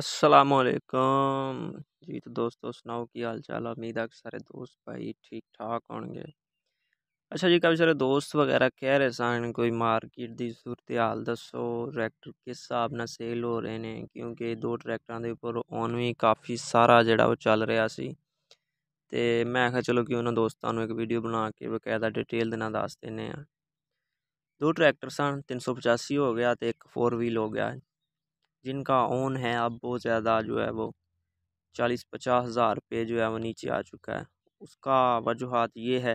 असलकुम ਜੀ ਤੇ ਦੋਸਤੋ ਸੁਣਾਓ ਕੀ ਹਾਲ ਚਾਲ ਹੈ ਉਮੀਦ ਹੈ ਕਿ ਸਾਰੇ ਦੋਸਤ ਭਾਈ ਠੀਕ ਠਾਕ ਹੋਣਗੇ ਅੱਛਾ ਜੀ ਕਾਫੀ ਸਾਰੇ ਦੋਸਤ ਵਗੈਰਾ ਕਹਿ ਰਹੇ ਸਨ ਕੋਈ ਮਾਰਕੀਟ ਦੀ ਸੂਰਤ ਹਾਲ ਦੱਸੋ ਟਰੈਕਟਰ ਕਿਸ ਹਿਸਾਬ ਨਾਲ ਸੇਲ ਹੋ ਰਹੇ ਨੇ ਕਿਉਂਕਿ ਦੋ ਟਰੈਕਟਰਾਂ ਦੇ ਉੱਪਰ ਔਨ ਵੀ ਕਾਫੀ ਸਾਰਾ ਜਿਹੜਾ ਉਹ ਚੱਲ ਰਿਹਾ ਸੀ ਤੇ ਮੈਂ ਕਿਹਾ ਚਲੋ ਕਿ ਉਹਨਾਂ ਦੋਸਤਾਂ ਨੂੰ ਇੱਕ ਵੀਡੀਓ ਬਣਾ ਕੇ ਬਕਾਇਦਾ ਡਿਟੇਲ ਦੇ ਨਾਲ ਦੱਸ ਦਿੰਨੇ ਆ ਦੋ ਟਰੈਕਟਰ ਸਨ 385 ਹੋ ਗਿਆ ਤੇ ਇੱਕ 4 ਵੀਲ ਹੋ ਗਿਆ जिनका ओन है अब बहुत ज़्यादा जो है वो चालीस पचास हज़ार रुपये जो है वो नीचे आ चुका है उसका वजूहत ये है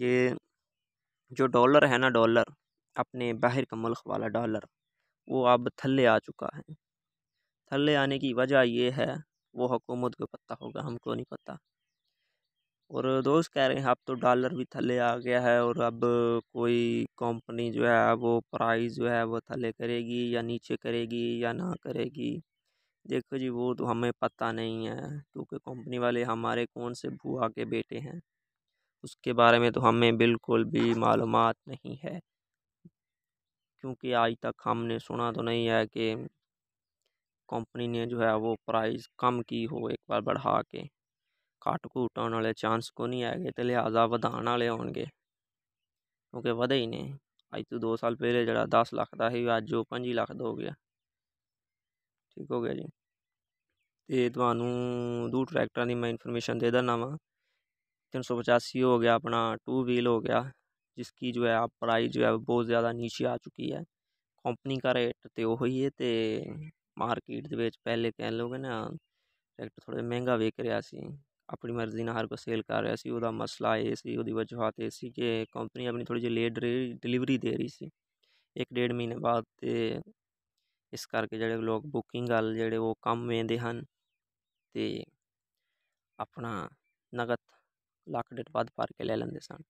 कि जो डॉलर है ना डॉलर अपने बाहर का मुल्क वाला डॉलर वो अब थल्ले आ चुका है थल्ले आने की वजह ये है वो हुकूमत को पता होगा हमको नहीं पता और दोस्त कह रहे हैं अब तो डॉलर भी थले आ गया है और अब कोई कंपनी जो है वो प्राइस जो है वो थले करेगी या नीचे करेगी या ना करेगी देखो जी वो तो हमें पता नहीं है क्योंकि कंपनी वाले हमारे कौन से भूआ के बेटे हैं उसके बारे में तो हमें बिल्कुल भी मालूम नहीं है क्योंकि आज तक हमने सुना तो नहीं है कि कंपनी ने जो है वो प्राइस कम की हो एक बार बढ़ा के ਘਾਟ ਘੂਟ ਆਉਣ ਵਾਲੇ ਚਾਂਸ ਕੋ ਨਹੀਂ ਆਗੇ ਤੇ ਲਿਆਜ਼ਾ ਵਧਾਣ ਵਾਲੇ ਆਉਣਗੇ ਕਿਉਂਕਿ ਵਧੇ ਹੀ ਨੇ ਅੱਜ ਤੋਂ 2 ਸਾਲ ਪਹਿਲੇ ਜਿਹੜਾ 10 ਲੱਖ ਦਾ ਸੀ ਅੱਜ ਉਹ 5 ਲੱਖ ਦਾ ਹੋ ਗਿਆ ਠੀਕ ਹੋ ਗਿਆ ਜੀ ਤੇ ਤੁਹਾਨੂੰ ਦੋ ਟਰੈਕਟਰਾਂ ਦੀ ਮੈਂ ਇਨਫੋਰਮੇਸ਼ਨ ਦੇ ਦਿੰਦਾ ਵਾਂ 385 ਹੋ ਗਿਆ ਆਪਣਾ 2 ਵੀਲ ਹੋ ਗਿਆ ਜਿਸ ਕੀ ਜੋ ਹੈ ਪ੍ਰਾਈਸ ਜੋ ਹੈ ਬਹੁਤ ਜ਼ਿਆਦਾ नीचे ਆ ਚੁੱਕੀ ਹੈ ਕੰਪਨੀ ਦਾ ਰੇਟ ਤੇ ਉਹੀ ਹੈ ਤੇ ਮਾਰਕੀਟ ਦੇ ਵਿੱਚ ਪਹਿਲੇ ਕਹਿ ਲੋਗੇ ਨਾ ਟਰੈਕਟਰ ਥੋੜੇ ਮਹਿੰਗਾ ਵੇਚ ਰਿਆ ਸੀ ਆਪਣੀ ਮਰਜ਼ੀ ਨਾਲ ਹਰ ਕੋ ਸੇਲ ਕਰ ਰਿਹਾ ਸੀ ਉਹਦਾ ਮਸਲਾ ਇਹ ਸੀ ਉਹਦੀ ਵਜ੍ਹਾਤ ਇਹ ਸੀ ਕਿ ਕੰਪਨੀ ਆਪਣੀ ਥੋੜੀ ਜਿਹੀ ਲੇਟ ਡਿਲੀਵਰੀ ਦੇ ਰਹੀ ਸੀ ਇੱਕ ਡੇਢ ਮਹੀਨੇ ਬਾਅਦ ਤੇ ਇਸ ਕਰਕੇ ਜਿਹੜੇ ਲੋਕ ਬੁਕਿੰਗ ਗੱਲ ਜਿਹੜੇ ਉਹ ਕੰਮ ਵੇਂਦੇ ਹਨ ਤੇ ਆਪਣਾ ਨਗਦ ਲੱਖ ਡੇਟ ਬਾਅਦ ਭਰ ਕੇ ਲੈ ਲੈਂਦੇ ਸਨ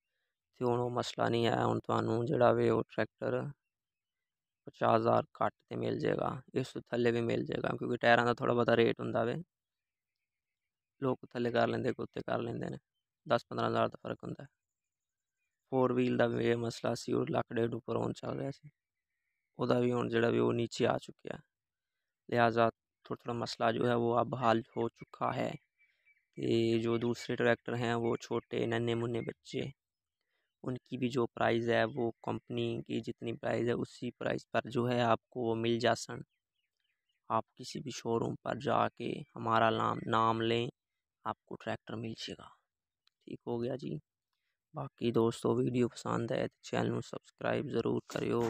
ਤੇ ਹੁਣ ਉਹ ਮਸਲਾ ਨਹੀਂ ਆਇਆ ਹੁਣ ਤੁਹਾਨੂੰ ਜਿਹੜਾ ਵੇ ਉਹ ਟਰੈਕਟਰ 50000 ਕੱਟ ਘੱਟ 'ਤੇ ਮਿਲ ਜਾਏਗਾ ਇਸ ਤੋਂ ਥੱਲੇ ਵੀ ਮਿਲ ਜਾਏਗਾ ਕਿਉਂਕਿ ਟਾਇਰਾਂ ਦਾ ਥੋੜਾ ਬਤਾ ਰੇਟ ਹੁੰਦਾ ਵੇ लोग थले कर लेंगे कुत्ते कर लेंगे ने दस पंद्रह हज़ार का फर्क होंगे फोर व्हील का भी यह मसला से ਸੀ डेढ़ उपर ਡੇਢ चल रहा है वह भी हूँ ਜਿਹੜਾ भी वो नीचे आ चुका है लिहाजा थोड़ा थोड़ा मसला जो है वो अब हाल हो चुका है कि जो दूसरे ट्रैक्टर हैं वो छोटे नन्हे मुन्ने बच्चे उनकी भी जो प्राइस है वो कंपनी की जितनी प्राइस है उसी प्राइस पर जो है आपको वो मिल सन आप किसी भी शोरूम पर जाके हमारा नाम नाम लें आपको ट्रैक्टर मिल जाएगा ठीक हो गया जी बाकी दोस्तों वीडियो पसंद है तो चैनल में सब्सक्राइब ज़रूर करो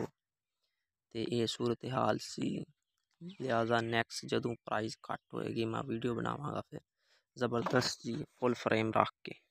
तो ये सूरत हाल सी लिहाजा नैक्सट जदों प्राइस घट होएगी मैं वीडियो बनावगा फिर ज़बरदस्त जी फुल फ्रेम रख के